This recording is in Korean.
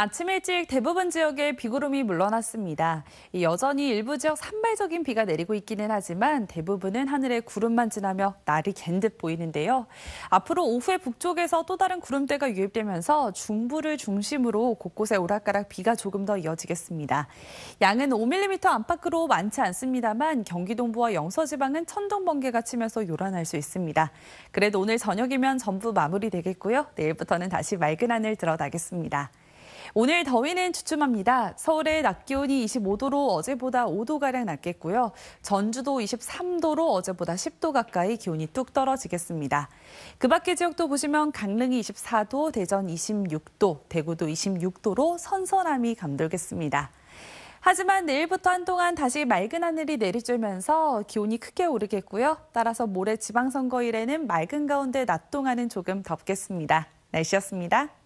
아침 일찍 대부분 지역에 비구름이 물러났습니다. 여전히 일부 지역 산발적인 비가 내리고 있기는 하지만 대부분은 하늘에 구름만 지나며 날이 갠 듯 보이는데요. 앞으로 오후에 북쪽에서 또 다른 구름대가 유입되면서 중부를 중심으로 곳곳에 오락가락 비가 조금 더 이어지겠습니다. 양은 5mm 안팎으로 많지 않습니다만 경기 동부와 영서 지방은 천둥 번개가 치면서 요란할 수 있습니다. 그래도 오늘 저녁이면 전부 마무리되겠고요. 내일부터는 다시 맑은 하늘 들어나겠습니다. 오늘 더위는 주춤합니다. 서울의 낮 기온이 25도로 어제보다 5도가량 낮겠고요. 전주도 23도로 어제보다 10도 가까이 기온이 뚝 떨어지겠습니다. 그 밖의 지역도 보시면 강릉이 24도, 대전 26도, 대구도 26도로 선선함이 감돌겠습니다. 하지만 내일부터 한동안 다시 맑은 하늘이 내리쬐면서 기온이 크게 오르겠고요. 따라서 모레 지방선거일에는 맑은 가운데 낮 동안은 조금 덥겠습니다. 날씨였습니다.